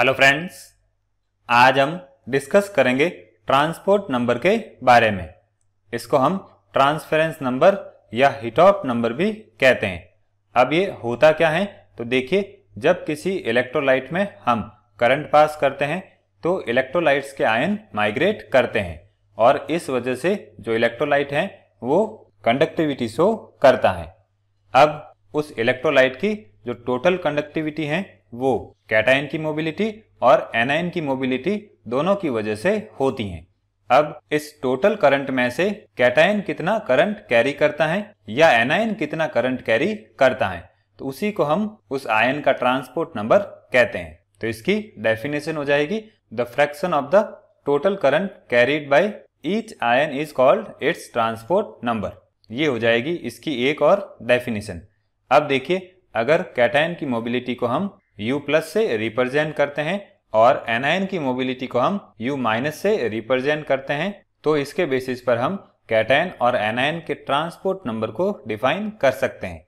hello friends आज हम discuss करेंगे ट्रांसपोर्ट नंबर के बारे में इसको हम ट्रांसफरेंस नंबर या हिटॉप नंबर भी कहते हैं अब ये होता क्या है तो देखिए जब किसी इलेक्ट्रोलाइट में हम करंट पास करते हैं तो इलेक्ट्रोलाइट्स के आयन माइग्रेट करते हैं और इस वजह से जो इलेक्ट्रोलाइट हैं वो कंडक्टिविटी शो करता है अब उस इलेक्ट्रोलाइट की जो टोटल कंडक्टिविटी है वो कैटाइन की मोबिलिटी और एनाइन की मोबिलिटी दोनों की वजह से होती हैं अब इस टोटल करंट में से कैटाइन कितना करंट कैरी करता है या एनाइन कितना करंट कैरी करता है तो उसी को हम उस आयन का ट्रांसपोर्ट नंबर कहते हैं तो इसकी डेफिनेशन हो जाएगी the fraction of the total current carried by each ion is called its transport number ये हो जाएगी इसकी एक और डेफिनेशन अब देखिए अगर कैटाइन की मोबिलिटी को हम U प्लस से रिप्रेजेंट करते हैं और एनआईन की मोबिलिटी को हम U माइनस से रिप्रेजेंट करते हैं तो इसके बेसिस पर हम कैटाइन और एनआईन के ट्रांसपोर्ट नंबर को डिफाइन कर सकते हैं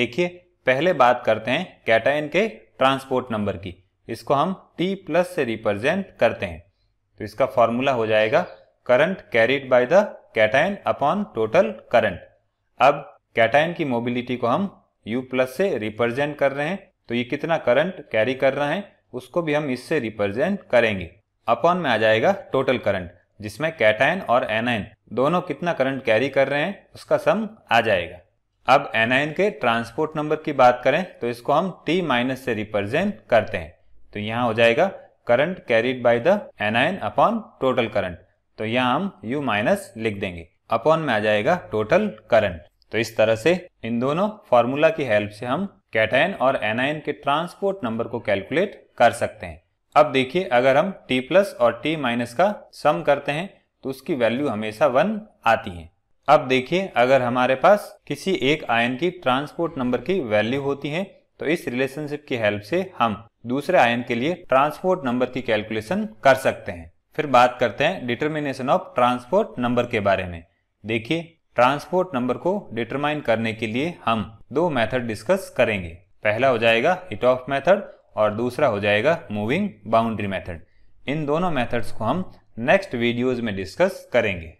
देखिए पहले बात करते हैं कैटाइन के ट्रांसपोर्ट नंबर की इसको हम T प्लस से रिप्रेजेंट करते हैं तो इसका फॉर्मूला हो जाएगा current carried by the cation upon total current अब कैटाइन की मोबिलिटी को हम U प्लस से रिप्रेजेंट कर रहे हैं तो ये कितना करंट कैरी कर रहा है उसको भी हम इससे रिप्रेजेंट करेंगे अपॉन में आ जाएगा टोटल करंट जिसमें कैटाइन और एनाइन दोनों कितना करंट कैरी कर रहे हैं उसका सम आ जाएगा अब एनाइन के ट्रांसपोर्ट नंबर की बात करें तो इसको हम टी माइनस से रिप्रेजेंट करते हैं तो यहाँ हो जाएगा current carried by the anion upon total current तो यहाँ हम U माइनस लिख देंगे अपॉन में आ जाएगा टोटल करंट तो इस तरह से इन दोनों फॉर्मूला की हेल्प से हम कैटायन और एनायन के ट्रांसपोर्ट नंबर को कैलकुलेट कर सकते हैं अब देखिए अगर हम T प्लस और T माइनस का सम करते हैं तो उसकी वैल्यू हमेशा वन आती है अब देखिए अगर हमारे पास किसी एक आयन की ट्रांसपोर्ट नंबर की वैल्यू होती है तो इस रिलेशनशिप की हेल्प से हम दूसरे आयन के लिए ट्रांसपोर्ट नंबर की कैलकुलेशन कर सकते हैं फिर बात करते हैं डिटर्मिनेशन ऑफ ट्रांसपोर्ट नंबर के बारे में देखिए ट्रांसपोर्ट नंबर को डिटरमाइन करने के लिए हम दो मेथड डिस्कस करेंगे पहला हो जाएगा हिट ऑफ मेथड और दूसरा हो जाएगा मूविंग बाउंड्री मेथड इन दोनों मेथड्स को हम नेक्स्ट वीडियोज में डिस्कस करेंगे